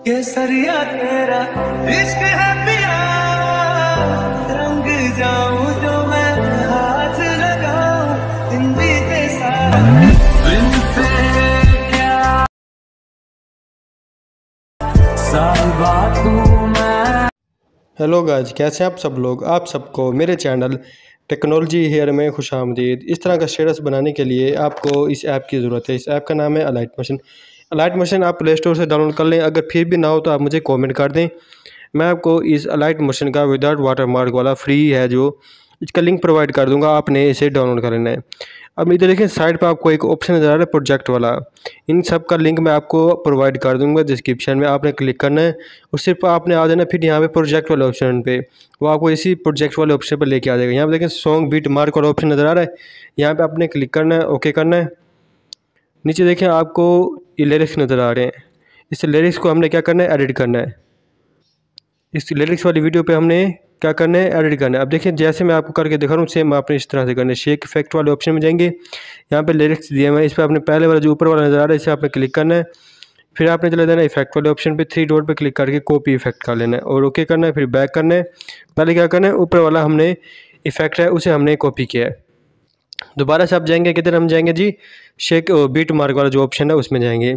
केसरिया तेरा इश्क है पिया रंग जाऊं जो तो मैं हाथ लगाऊं हिंदी के साथ हेलो गाज कैसे आप सब लोग आप सबको मेरे चैनल टेक्नोलॉजी हेयर में खुश आमदीद इस तरह का स्टेटस बनाने के लिए आपको इस ऐप की ज़रूरत है इस ऐप का नाम है अलाइट मशीन अलाइट मशीन आप प्ले स्टोर से डाउनलोड कर लें अगर फिर भी ना हो तो आप मुझे कमेंट कर दें मैं आपको इस अलाइट मशीन का विदाउट मार्क वाला फ्री है जो इसका लिंक प्रोवाइड कर दूंगा आपने इसे डाउनलोड कर लेना है अब इधर देखें साइड पर आपको एक ऑप्शन नज़र आ रहा है प्रोजेक्ट वाला इन सब का लिंक मैं आपको प्रोवाइड कर दूंगा डिस्क्रिप्शन में आपने क्लिक करना है और सिर्फ आपने आ जाना फिर यहाँ पे प्रोजेक्ट वाले ऑप्शन पे वो आपको इसी प्रोजेक्ट वाले ऑप्शन पर लेके आ जाएगा यहाँ पर देखें सॉन्ग बीट मार्क वाला ऑप्शन नज़र आ रहा है यहाँ पर आपने क्लिक करना है ओके करना है नीचे देखें आपको ये लिरिक्स नज़र आ रहे हैं इस लिरिक्स को हमने क्या करना है एडिट करना है इस लिरिक्स वाली वीडियो पे हमने क्या करना है एडिट करना है अब देखिए जैसे मैं आपको करके दिखा रहा हूँ सेम आपने इस तरह से करना है शेक इफेक्ट वाले ऑप्शन में जाएंगे यहाँ पे लिरिक्स दिए हुए हैं इस पर आपने पहले वाला जो ऊपर वाला नज़र आ रहा है इसे आपने क्लिक करना है फिर आपने चला जाना इफेक्ट वाले ऑप्शन पे थ्री डॉट पे क्लिक करके कॉपी इफेक्ट कर लेना है और ओके करना है फिर बैक करना है पहले क्या करना है ऊपर वाला हमने इफेक्ट है उसे हमने कॉपी किया है दोबारा से आप जाएंगे किधर हम जाएंगे जी शेक बीट मार्क वाला जो ऑप्शन है उसमें जाएंगे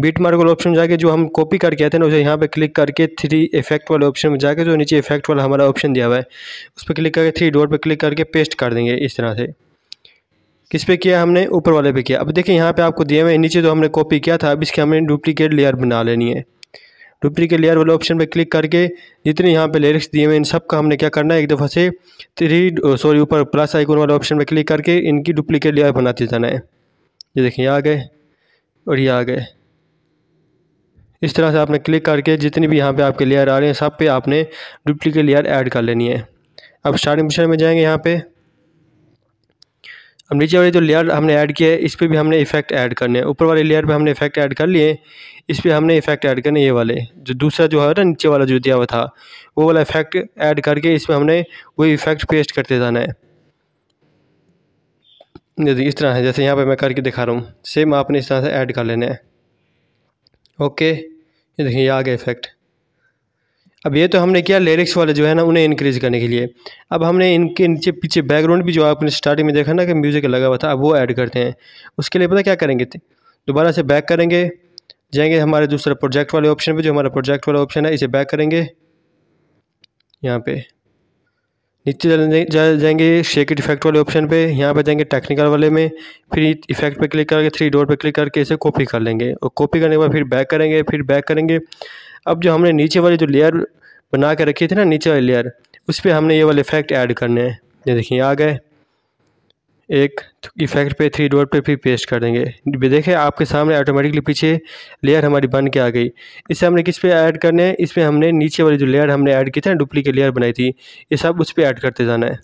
बीट मार्क वाला ऑप्शन में जाके जो हम कॉपी करके आते हैं ना उसे यहाँ पे क्लिक करके थ्री इफेक्ट वाले ऑप्शन में जाके जो नीचे इफेक्ट वाला हमारा ऑप्शन दिया हुआ है उस पर क्लिक करके थ्री डॉट पर क्लिक करके पेस्ट कर देंगे इस तरह से किस पे किया हमने ऊपर वाले पे किया अब देखिए यहाँ पे आपको दिए हुए नीचे जो हमने कॉपी किया था अब इसके हमने डुप्लीकेट लेयर बना लेनी है डुप्लीकेट लेयर वाले ऑप्शन पर क्लिक करके जितने यहाँ पे लिरिक्स दिए हुए इन सब का हमने क्या करना है एक दफ़ा से थ्री सॉरी uh, ऊपर प्लस आइकोन वाले ऑप्शन पर क्लिक करके इनकी डुप्लीकेट लेयर बनाते जाना है ये देखिए आ गए और ये आ गए इस तरह से आपने क्लिक करके जितनी भी यहाँ पर आपके लेयर आ रहे हैं सब पे आपने डुप्लीकेट लेयर ऐड कर लेनी है अब स्टार्टिंग पोजिशन में जाएंगे यहाँ पर अब नीचे वाले जो लेयर हमने ऐड किया है इस पर भी हमने इफेक्ट ऐड करने हैं ऊपर वाले लेयर पे हमने इफेक्ट ऐड कर लिए इस पर हमने इफेक्ट ऐड करने ये वाले जो दूसरा जो है ना नीचे वाला जो दिया हुआ था वो वाला इफेक्ट ऐड करके इसमें हमने वही इफेक्ट पेस्ट करते जाना है जैसे इस तरह है जैसे यहाँ पर मैं करके दिखा रहा हूँ सेम आपने इस तरह से ऐड कर लेना है ओके ये देखिए ये आ गया इफेक्ट अब ये तो हमने किया लिरिक्स वाले जो है ना उन्हें इंक्रीज करने के लिए अब हमने इनके नीचे पीछे बैकग्राउंड भी जो आपने स्टार्टिंग में देखा ना कि म्यूज़िक लगा हुआ था अब वो ऐड करते हैं उसके लिए पता क्या करेंगे दोबारा से बैक करेंगे जाएंगे हमारे दूसरा प्रोजेक्ट वाले ऑप्शन पे जो हमारा प्रोजेक्ट वाला ऑप्शन है इसे बैक करेंगे यहाँ पे नीचे जाएंगे शेक इफेक्ट वाले ऑप्शन पे यहाँ पे जाएंगे टेक्निकल वाले में फिर इफेक्ट पे क्लिक करके थ्री डॉट पे क्लिक करके इसे कॉपी कर लेंगे और कॉपी करने के बाद फिर बैक करेंगे फिर बैक करेंगे अब जो हमने नीचे वाले जो लेयर बना के रखे थे ना नीचे वाले लेयर उस पर हमने ये वाले इफेक्ट ऐड करने हैं ये देखिए आ गए एक इफेक्ट पे थ्री डॉट पे फिर पेस्ट कर देंगे देखें आपके सामने ऑटोमेटिकली पीछे लेयर हमारी बन के आ गई इसे हमने किस पे ऐड करने इस इसमें हमने नीचे वाली जो लेयर हमने ऐड की थी ना डुप्लीकेट लेयर बनाई थी ये सब उस पर ऐड करते जाना है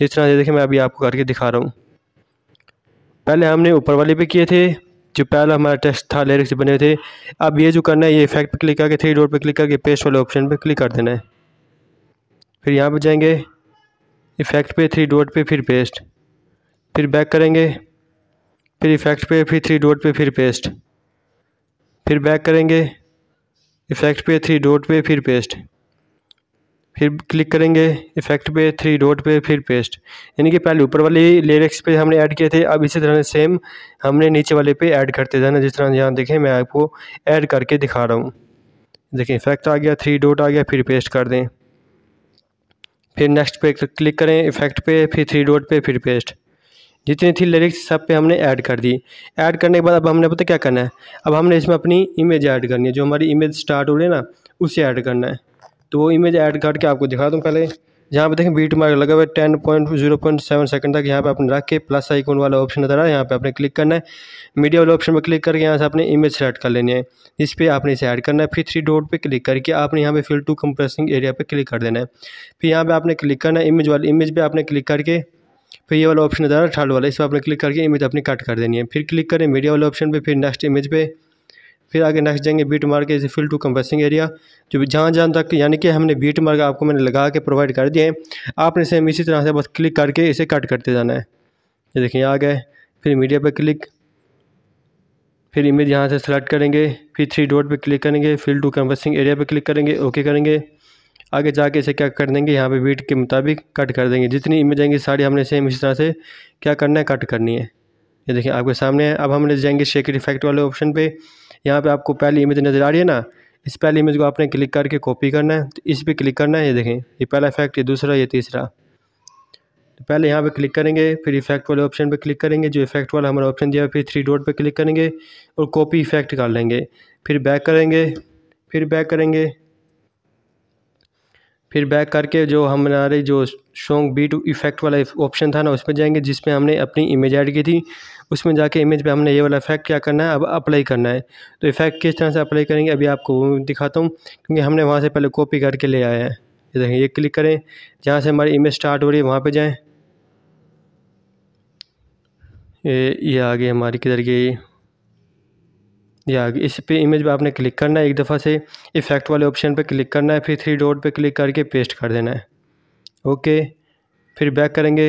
जिस तरह से देखें मैं अभी आपको करके दिखा रहा हूँ पहले हमने ऊपर वाले पे किए थे जो पहला हमारा टेस्ट था लिरिक्स बने थे अब ये जो करना है ये इफेक्ट पर क्लिक करके थ्री डॉट पर क्लिक करके पेस्ट वाले ऑप्शन पर क्लिक कर देना है फिर यहाँ पर जाएंगे इफेक्ट पे थ्री डॉट पे फिर पेस्ट फिर बैक करेंगे फिर इफेक्ट पे फिर थ्री डॉट पे फिर पेस्ट फिर बैक करेंगे इफेक्ट पे थ्री डॉट पे फिर पेस्ट फिर क्लिक करेंगे इफेक्ट पे थ्री डॉट पे फिर पेस्ट यानी कि पहले ऊपर वाले लिरिक्स पे हमने ऐड किए थे अब इसी तरह सेम हमने नीचे वाले पे ऐड करते जाना जिस तरह यहाँ देखें मैं आपको ऐड करके दिखा रहा हूँ देखें इफेक्ट आ गया थ्री डॉट आ गया फिर पेस्ट कर दें फिर नेक्स्ट पे क्लिक करें इफेक्ट पे फिर थ्री डॉट पे फिर पेस्ट जितनी थी लिरिक्स सब पे हमने ऐड कर दी ऐड करने के बाद अब हमने पता क्या करना है अब हमने इसमें अपनी इमेज ऐड करनी है जो हमारी इमेज स्टार्ट हो रही है ना उसे ऐड करना है तो वो इमेज ऐड करके आपको दिखा दूँ पहले यहाँ पे देखें बीट मार्क लगा हुआ है ten point zero point seven second तक यहाँ पे आपने रख के प्लस आइकॉन वाला ऑप्शन नजर आ रहा है यहाँ पे आपने क्लिक करना है मीडिया वाले ऑप्शन पर क्लिक करके यहाँ से आपने इमेज सेलेक्ट कर लेनी है इस पर आपने इसे ऐड करना है फिर थ्री डॉट पे क्लिक करके आपने यहाँ पे फिल टू कंप्रेसिंग एरिया पर क्लिक कर देना है फिर यहाँ पर आपने क्लिक करना है इमेज वाली इमेज पर आपने क्लिक करके फिर ये वाला ऑप्शन नजर आ रहा है थर्ड वाला इस पर आपने क्लिक करके इमेज अपनी कट कर देनी है फिर क्लिक करें मीडिया वाले ऑप्शन पर फिर नेक्स्ट इमेज पर फिर आगे नेक्स्ट जाएंगे बीट मार्क इसे फिल टू कंप्रेसिंग एरिया जो जहाँ जहाँ तक यानी कि हमने बीट मार्क आपको मैंने लगा के प्रोवाइड कर दिए हैं आपने सेम इसी तरह से बस क्लिक करके इसे कट करते जाना है ये देखिए आ गए फिर मीडिया पर क्लिक फिर इमेज यहाँ से सेलेक्ट करेंगे फिर थ्री डॉट पर क्लिक करेंगे फिल टू कंप्रेसिंग एरिया पर क्लिक करेंगे ओके करेंगे आगे जाके इसे क्या कर देंगे यहाँ पे वीट के मुताबिक कट कर देंगे जितनी इमेज आएंगी सारी हमने सेम इसी तरह से क्या करना है कट करनी है ये देखिए आपके सामने है अब हमने जाएंगे शेकर इफेक्ट वाले ऑप्शन पे यहाँ पे आपको पहली इमेज नज़र आ रही है ना इस पहली इमेज को आपने क्लिक करके कॉपी करना है तो इस पर क्लिक करना है ये देखें ये पहला इफेक्ट ये दूसरा ये तीसरा तो पहले यहाँ पे क्लिक करेंगे फिर इफेक्ट वाले ऑप्शन पे क्लिक करेंगे जो इफेक्ट वाला हमारा ऑप्शन दिया फिर थ्री डॉट पे क्लिक करेंगे और कॉपी इफेक्ट कर लेंगे फिर बैक करेंगे फिर बैक करेंगे फिर बैक करके जो हमारे जो शोंग बी टू इफेक्ट वाला ऑप्शन था ना उसमें जाएंगे जिसमें हमने अपनी इमेज ऐड की थी उसमें जाके इमेज पे हमने ये वाला इफेक्ट क्या करना है अब अप्लाई करना है तो इफेक्ट किस तरह से अप्लाई करेंगे अभी आपको दिखाता हूँ क्योंकि हमने वहाँ से पहले कॉपी करके ले आया है ये देखें ये क्लिक करें जहाँ से हमारी इमेज स्टार्ट हो रही है वहाँ पर जाएँ ये ये आ गई हमारी किधर गई या इस पे इमेज पे आपने क्लिक करना है एक दफ़ा से इफ़ेक्ट वाले ऑप्शन पे क्लिक करना है फिर थ्री डॉट पे क्लिक करके पेस्ट कर देना है ओके फिर बैक करेंगे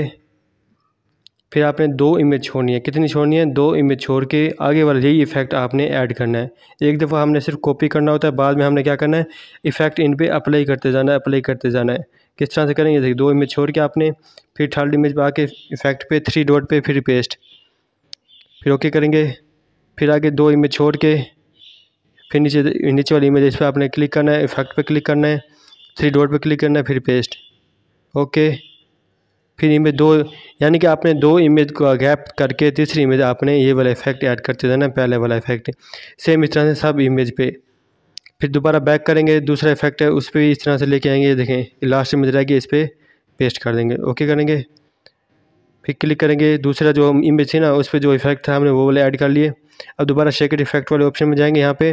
फिर आपने दो इमेज छोड़नी है कितनी छोड़नी है दो इमेज छोड़ के आगे वाला यही इफ़ेक्ट आपने ऐड करना है एक दफ़ा हमने सिर्फ कॉपी करना होता है बाद में हमने क्या करना है इफ़ेक्ट इन पर अप्लाई करते जाना है अप्लाई करते जाना है किस तरह से करेंगे देखिए दो इमेज छोड़ के आपने फिर थर्ड इमेज पर आके इफ़ेक्ट पे थ्री डॉट पे फिर पेस्ट फिर ओके करेंगे फिर आगे दो इमेज छोड़ के फिर नीचे नीचे वाली इमेज इस पर आपने क्लिक करना है इफेक्ट पे क्लिक करना है थ्री डॉट पे क्लिक करना है फिर पेस्ट ओके फिर इमेज दो यानी कि आपने दो इमेज को गैप करके तीसरी इमेज आपने ये वाला इफेक्ट ऐड करते जाना पहले वाला इफेक्ट सेम इस तरह से सब इमेज पे फिर दोबारा बैक करेंगे दूसरा इफेक्ट है उस पर भी इस तरह से लेके आएंगे देखें लास्ट इमेज रहेगी इस पर पेस्ट कर देंगे ओके करेंगे फिर क्लिक करेंगे दूसरा जो इमेज थी ना उस पर जो इफेक्ट था हमने वो वाले ऐड कर लिए अब दोबारा शेकेट इफेक्ट वाले ऑप्शन में जाएंगे यहाँ पे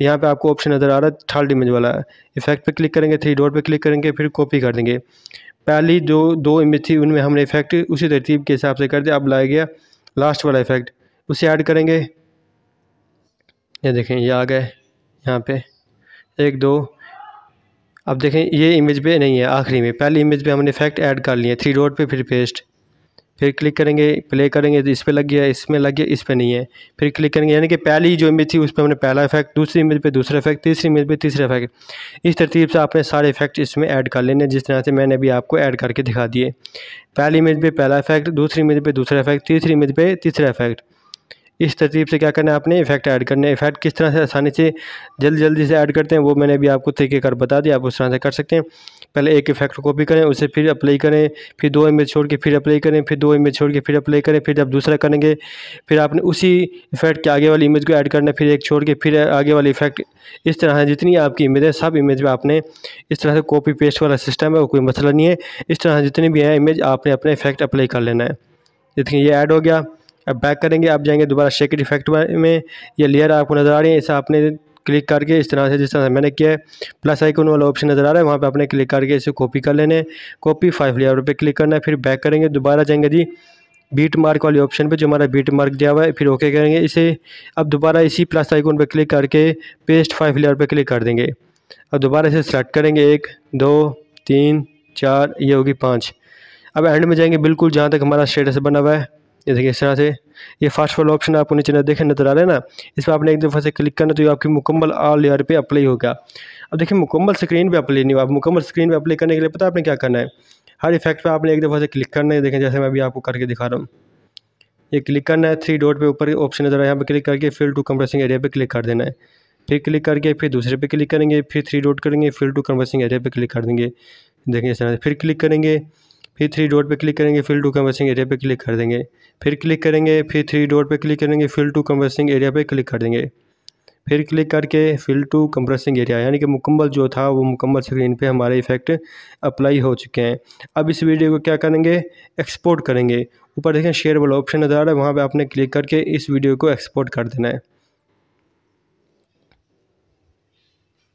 यहाँ पे आपको ऑप्शन नज़र आ रहा है थर्ड इमेज वाला इफेक्ट पे क्लिक करेंगे थ्री डॉट पे क्लिक करेंगे फिर कॉपी कर देंगे पहली जो दो इमेज थी उनमें हमने इफेक्ट उसी तरतीब के हिसाब से कर दिया अब लाया गया लास्ट वाला इफेक्ट उसे ऐड करेंगे ये देखें ये आ गए यहाँ पर एक दो अब देखें ये इमेज पे नहीं है आखिरी में पहली इमेज पे हमने इफेक्ट ऐड कर लिया थ्री डॉट पे फिर पेस्ट फिर क्लिक करेंगे प्ले करेंगे तो इस पर लग गया इसमें लग गया इस पर नहीं है फिर क्लिक करेंगे यानी कि पहली जो इमेज थी उस पर हमने पहला इफेक्ट दूसरी इमेज पे दूसरा इफेक्ट तीसरी इमेज पे तीसरा इफेक्ट इस तरतीब से आपने सारे इफेक्ट इसमें ऐड कर लेने जिस तरह से मैंने अभी आपको ऐड करके दिखा दिए पहली इमेज पर पहला इफेक्ट दूसरी इमेज पर दूसरा इफेक्ट तीसरी इमेज पर तीसरा इफेक्ट इस तरतीब से क्या करना है आपने इफेक्ट ऐड करने इफेक्ट किस तरह से आसानी से जल्दी जल्दी से ऐड करते हैं वो मैंने अभी आपको तरीकेकार बता दिया आप उस तरह से कर सकते हैं पहले एक इफेक्ट कॉपी करें उसे फिर अप्लाई करें फिर दो इमेज छोड़ के फिर अप्लाई करें फिर दो इमेज छोड़ के फिर अप्लाई करें फिर जब दूसरा करेंगे फिर आपने उसी इफेक्ट के आगे वाली इमेज को ऐड करना फिर एक छोड़ के फिर आगे वाली इफेक्ट इस तरह से जितनी आपकी इमेज है सब इमेज में आपने इस तरह से कॉपी पेस्ट वाला सिस्टम है वो कोई मसला नहीं है इस तरह जितनी भी है इमेज आपने अपने इफेक्ट अप्लाई कर लेना है जितनी ये ऐड हो गया अब बैक करेंगे आप जाएंगे दोबारा शेकेट इफेक्ट में ये लेयर आपको नज़र आ रही है इसे आपने क्लिक करके इस तरह से जिस तरह से मैंने किया है प्लस आइकन वाला ऑप्शन नज़र आ रहा है वहाँ पे आपने क्लिक करके इसे कॉपी कर लेने कॉपी फाइव लेयर पे क्लिक करना है फिर बैक करेंगे दोबारा जाएंगे जी बीट मार्क वाले ऑप्शन पे जो हमारा बीट मार्क दिया हुआ है फिर ओके करेंगे इसे अब दोबारा इसी प्लस आइकन पर क्लिक करके पेस्ट फाइव लेयर पर क्लिक कर देंगे अब दोबारा इसे सेलेक्ट करेंगे एक दो तीन चार ये होगी पाँच अब एंड में जाएंगे बिल्कुल जहाँ तक हमारा स्टेटस बना हुआ है ये देखिए इस तरह से ये फास्ट वाला ऑप्शन आपको नीचे देखे नजर आ रहे हैं ना इस पर आपने एक दफ़ा से क्लिक करना तो ये आपकी मुकम्मल आल ईयर पे अप्लाई होगा अब देखिए मुकम्मल स्क्रीन पे अप्लाई नहीं हुआ मुकम्मल स्क्रीन पे अप्लाई करने के लिए पता आपने क्या करना है हर इफेक्ट पर आपने एक दफ़ा से क्लिक करना है देखें जैसे मैं अभी आपको करके दिखा रहा हूँ ये क्लिक करना है थ्री डॉट पर ऊपर ऑप्शन नजर आया यहाँ पर क्लिक करके फिल टू कंप्रेसिंग एरिया पर क्लिक कर देना है फिर क्लिक करके फिर दूसरे पे क्लिक करेंगे फिर थ्री डॉट करेंगे फिर टू कंवर्सिंग एरिया पे क्लिक कर देंगे देखेंगे इस तरह से फिर क्लिक करेंगे फिर थ्री डॉट पे क्लिक करेंगे फिल टू कन्वर्सिंग एरिया पे क्लिक कर देंगे फिर क्लिक करेंगे फिर थ्री डॉट पे क्लिक करेंगे फिल टू कन्वर्सिंग एरिया पे क्लिक कर देंगे फिर क्लिक करके फिल टू कंप्रेसिंग एरिया यानी कि मुकम्मल जो था वो मुकम्मल स्क्रीन पे हमारे इफ़ेक्ट अप्लाई हो चुके हैं अब इस वीडियो को क्या करेंगे एक्सपोर्ट करेंगे ऊपर देखें शेयर वाला ऑप्शन नज़र आ रहा है वहाँ पर आपने क्लिक करके इस वीडियो को एक्सपोर्ट कर देना है